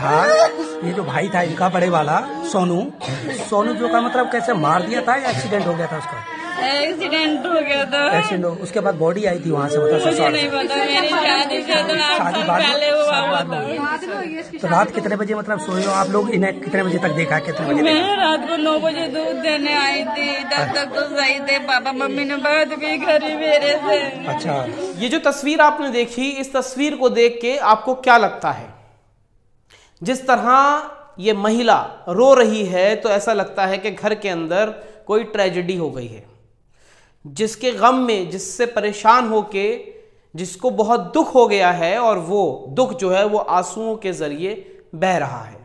था ये जो भाई था इनका बड़े वाला सोनू सोनू जो का मतलब कैसे मार दिया था या एक्सीडेंट हो गया था उसका एक्सीडेंट हो गया था एक्सीडेंट हो उसके बाद बॉडी आई थी वहाँ से मतलब नहीं पता शादी तो बाद तो रात कितने बजे मतलब सोए हो आप लोग इन्हें कितने बजे तक देखा कितने बजे मैं रात को नौ बजे दूध देने आई थी तब तक तो सही थे पापा मम्मी ने बात भी करी मेरे से अच्छा ये जो तस्वीर आपने देखी इस तस्वीर को देख के आपको क्या लगता है जिस तरह ये महिला रो रही है तो ऐसा लगता है कि घर के अंदर कोई ट्रेजेडी हो गई है जिसके गम में जिससे परेशान हो के जिसको बहुत दुख हो गया है और वो दुख जो है वो आंसुओं के ज़रिए बह रहा है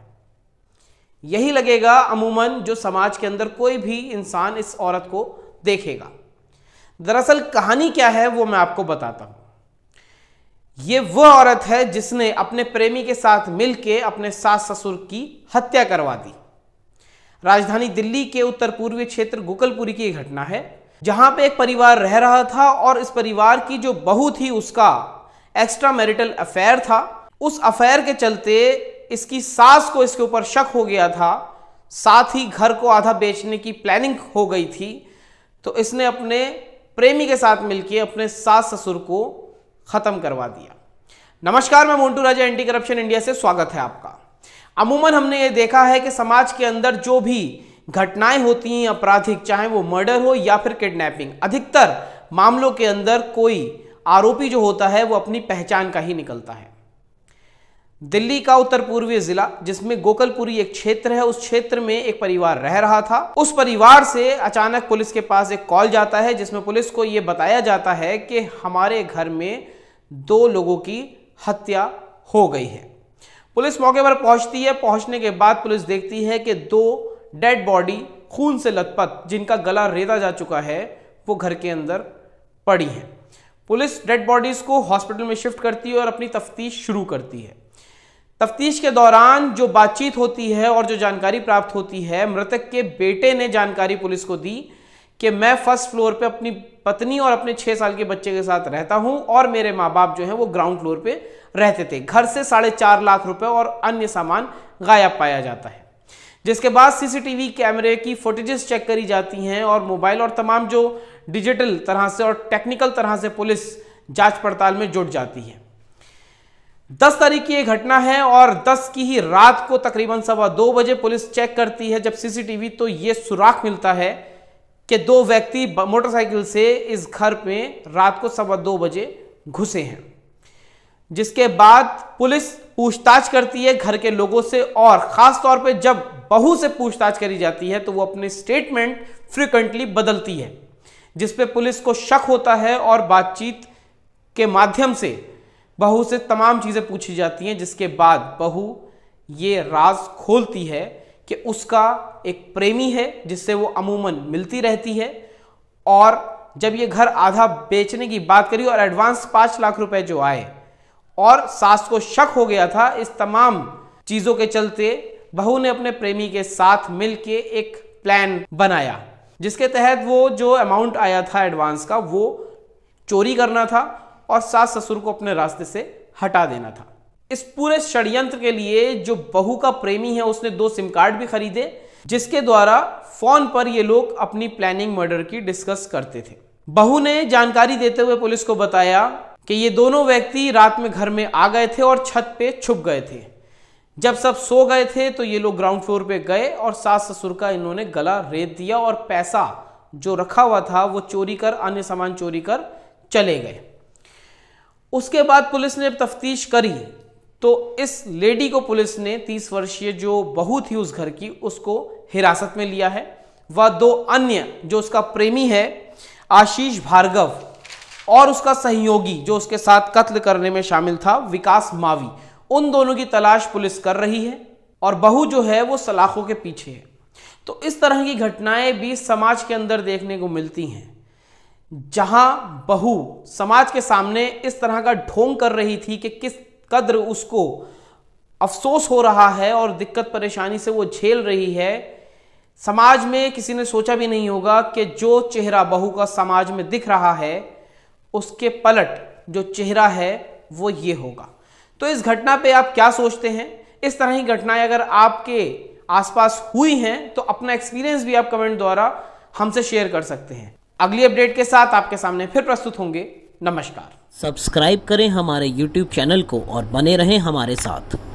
यही लगेगा अमूमन जो समाज के अंदर कोई भी इंसान इस औरत को देखेगा दरअसल कहानी क्या है वो मैं आपको बताता हूँ ये वो औरत है जिसने अपने प्रेमी के साथ मिलकर अपने सास ससुर की हत्या करवा दी राजधानी दिल्ली के उत्तर पूर्वी क्षेत्र गोकलपुरी की घटना है जहां पे एक परिवार रह रहा था और इस परिवार की जो बहू थी उसका एक्स्ट्रा मैरिटल अफेयर था उस अफेयर के चलते इसकी सास को इसके ऊपर शक हो गया था साथ ही घर को आधा बेचने की प्लानिंग हो गई थी तो इसने अपने प्रेमी के साथ मिलकर अपने सास ससुर को ख़त्म करवा दिया नमस्कार मैं Montu Raja anti corruption India से स्वागत है आपका अमूमन हमने ये देखा है कि समाज के अंदर जो भी घटनाएं होती हैं आपराधिक चाहे वो मर्डर हो या फिर किडनैपिंग अधिकतर मामलों के अंदर कोई आरोपी जो होता है वो अपनी पहचान का ही निकलता है दिल्ली का उत्तर पूर्वी जिला जिसमें गोकलपुरी एक क्षेत्र है उस क्षेत्र में एक परिवार रह रहा था उस परिवार से अचानक पुलिस के पास एक कॉल जाता है जिसमें पुलिस को ये बताया जाता है कि हमारे घर में दो लोगों की हत्या हो गई है पुलिस मौके पर पहुंचती है पहुंचने के बाद पुलिस देखती है कि दो डेड बॉडी खून से लथपथ जिनका गला रेता जा चुका है वो घर के अंदर पड़ी है पुलिस डेड बॉडीज को हॉस्पिटल में शिफ्ट करती है और अपनी तफ्तीश शुरू करती है तफ्तीश के दौरान जो बातचीत होती है और जो जानकारी प्राप्त होती है मृतक के बेटे ने जानकारी पुलिस को दी कि मैं फर्स्ट फ्लोर पे अपनी पत्नी और अपने छः साल के बच्चे के साथ रहता हूं और मेरे माँ बाप जो हैं वो ग्राउंड फ्लोर पे रहते थे घर से साढ़े चार लाख रुपए और अन्य सामान गायब पाया जाता है जिसके बाद सीसीटीवी कैमरे की फुटेजेस चेक करी जाती हैं और मोबाइल और तमाम जो डिजिटल तरह से और टेक्निकल तरह से पुलिस जांच पड़ताल में जुट जाती है दस तारीख की यह घटना है और दस की ही रात को तकरीबन सवा दो बजे पुलिस चेक करती है जब सीसीटीवी तो ये सुराख मिलता है कि दो व्यक्ति मोटरसाइकिल से इस घर पे रात को सवा दो बजे घुसे हैं जिसके बाद पुलिस पूछताछ करती है घर के लोगों से और ख़ास तौर पे जब बहू से पूछताछ करी जाती है तो वो अपने स्टेटमेंट फ्रिक्वेंटली बदलती है जिसपे पुलिस को शक होता है और बातचीत के माध्यम से बहू से तमाम चीज़ें पूछी जाती हैं जिसके बाद बहू ये राज खोलती है कि उसका एक प्रेमी है जिससे वो अमूमन मिलती रहती है और जब ये घर आधा बेचने की बात करी और एडवांस पाँच लाख रुपए जो आए और सास को शक हो गया था इस तमाम चीज़ों के चलते बहू ने अपने प्रेमी के साथ मिल के एक प्लान बनाया जिसके तहत वो जो अमाउंट आया था एडवांस का वो चोरी करना था और सास ससुर को अपने रास्ते से हटा देना था इस पूरे षड्यंत्र के लिए जो बहू का प्रेमी है उसने दो सिम कार्ड भी खरीदे जिसके द्वारा फोन पर ये लोग अपनी प्लानिंग मर्डर की डिस्कस करते थे बहू ने जानकारी देते हुए पुलिस को बताया कि ये दोनों व्यक्ति रात में घर में आ गए थे और छत पे छुप गए थे जब सब सो गए थे तो ये लोग ग्राउंड फ्लोर पे गए और सास ससुर का इन्होंने गला रेत दिया और पैसा जो रखा हुआ था वो चोरी कर अन्य सामान चोरी कर चले गए उसके बाद पुलिस ने तफ्तीश करी तो इस लेडी को पुलिस ने तीस वर्षीय जो बहू थी उस घर की उसको हिरासत में लिया है वह दो अन्य जो उसका प्रेमी है आशीष भार्गव और उसका सहयोगी जो उसके साथ कत्ल करने में शामिल था विकास मावी उन दोनों की तलाश पुलिस कर रही है और बहू जो है वो सलाखों के पीछे है तो इस तरह की घटनाएं भी समाज के अंदर देखने को मिलती हैं जहां बहू समाज के सामने इस तरह का ढोंग कर रही थी कि किस कद्र उसको अफसोस हो रहा है और दिक्कत परेशानी से वो झेल रही है समाज में किसी ने सोचा भी नहीं होगा कि जो चेहरा बहू का समाज में दिख रहा है उसके पलट जो चेहरा है वो ये होगा तो इस घटना पे आप क्या सोचते हैं इस तरह की घटनाएं अगर आपके आसपास हुई हैं तो अपना एक्सपीरियंस भी आप कमेंट द्वारा हमसे शेयर कर सकते हैं अगली अपडेट के साथ आपके सामने फिर प्रस्तुत होंगे नमस्कार सब्सक्राइब करें हमारे यूट्यूब चैनल को और बने रहें हमारे साथ